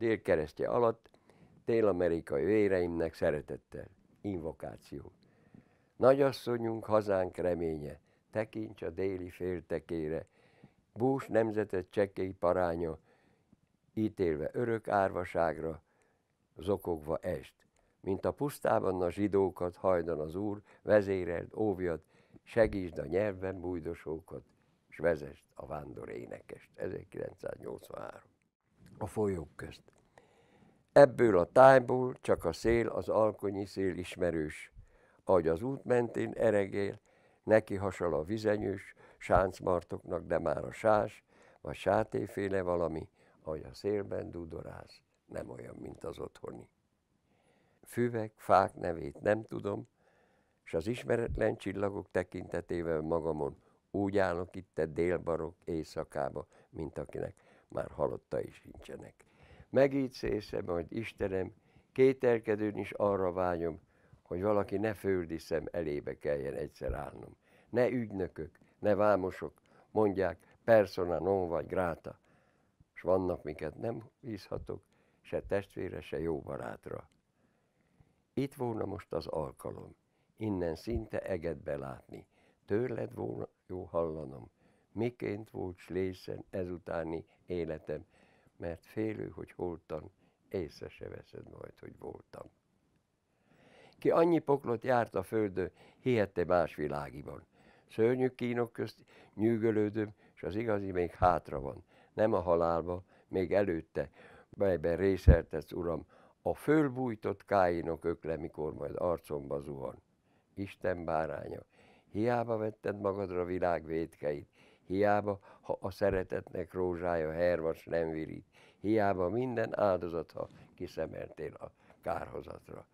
délkeresztje alatt dél-amerikai véreimnek szeretettel. Invokáció. Nagyasszonyunk hazánk reménye, tekints a déli féltekére, bús nemzetet csekély paránya, ítélve örök árvaságra, zokogva est. Mint a pusztában a zsidókat hajdan az Úr, vezéreld, óvjad, segítsd a nyelven bújdosókat, és vezest a vándor énekest. 1983 a folyók közt. Ebből a tájból csak a szél, az alkonyi szél ismerős, ahogy az út mentén eregél, neki hasal a vizenyős, sáncmartoknak, de már a sás, vagy sátéféle valami, ahogy a szélben dudoráz, nem olyan, mint az otthoni. Füvek, fák nevét nem tudom, és az ismeretlen csillagok tekintetével magamon úgy állok itt a délbarok éjszakába, mint akinek már halotta is sincsenek. Megígy szészem, hogy Istenem, kételkedőn is arra vágyom, hogy valaki ne földi szem elébe kelljen egyszer állnom. Ne ügynökök, ne vámosok, mondják persona non vagy gráta, és vannak, miket nem bízhatok, se testvére, se jó barátra. Itt volna most az alkalom, innen szinte egetbe látni, tőled volna jó hallanom, miként volt Slészen ezutáni életem, mert félő, hogy holtan, észre se veszed majd, hogy voltam. Ki annyi poklot járt a földön, hihette más világiban. Szörnyű kínok közt nyűgölődöm, és az igazi még hátra van, nem a halálba, még előtte, melyben részeltesz, uram, a fölbújtott káinok ökle, mikor majd arcomba zuhan. Isten báránya, hiába vetted magadra világ vétkeit. Hiába, ha a szeretetnek rózsája hervas nem virít. Hiába minden áldozat, ha kiszemeltél a kárhozatra.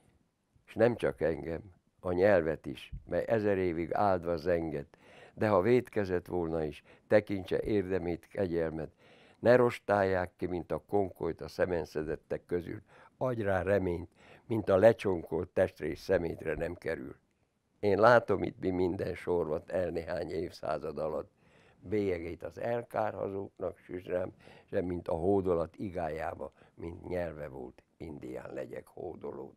És nem csak engem, a nyelvet is, mely ezer évig áldva zenget, de ha védkezett volna is, tekintse érdemét kegyelmet, ne rostálják ki, mint a konkolyt a szemenszedettek közül, adj rá reményt, mint a lecsonkolt testrész szemétre nem kerül. Én látom itt mi minden sorvat el néhány évszázad alatt, bélyegét az elkárhazóknak süsrem, de mint a hódolat igájába, mint nyelve volt, indián legyek hódolód.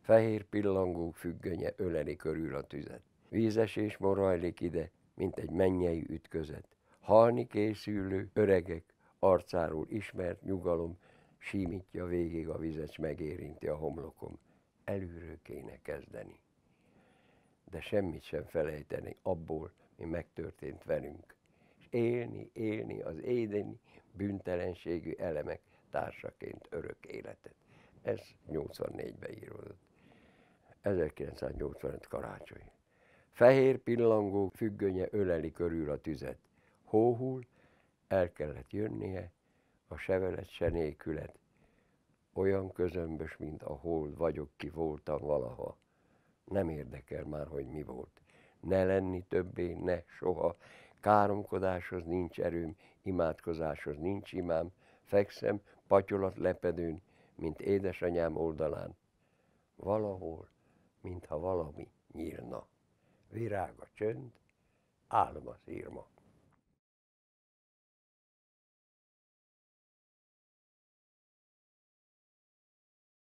Fehér pillangók függönye öleli körül a tüzet. Vízesés morajlik ide, mint egy mennyei ütközet. Halni készülő öregek arcáról ismert nyugalom simítja végig a vizet, megérinti a homlokom. Előről kéne kezdeni de semmit sem felejteni abból, ami megtörtént velünk. És élni, élni az édeni büntelenségű elemek társaként örök életet. Ez 84-ben íródott. 1985 karácsony. Fehér pillangó függönye öleli körül a tüzet. Hóhul, el kellett jönnie, a sevelet se nélkület. Olyan közömbös, mint a hold vagyok, ki voltam valaha. Nem érdekel már, hogy mi volt ne lenni többé, ne soha. Káromkodáshoz nincs erőm, imádkozáshoz nincs imám, fekszem patyolat lepedőn, mint édesanyám oldalán. Valahol, mintha valami nyírna. Virág a csönd, álom az írma.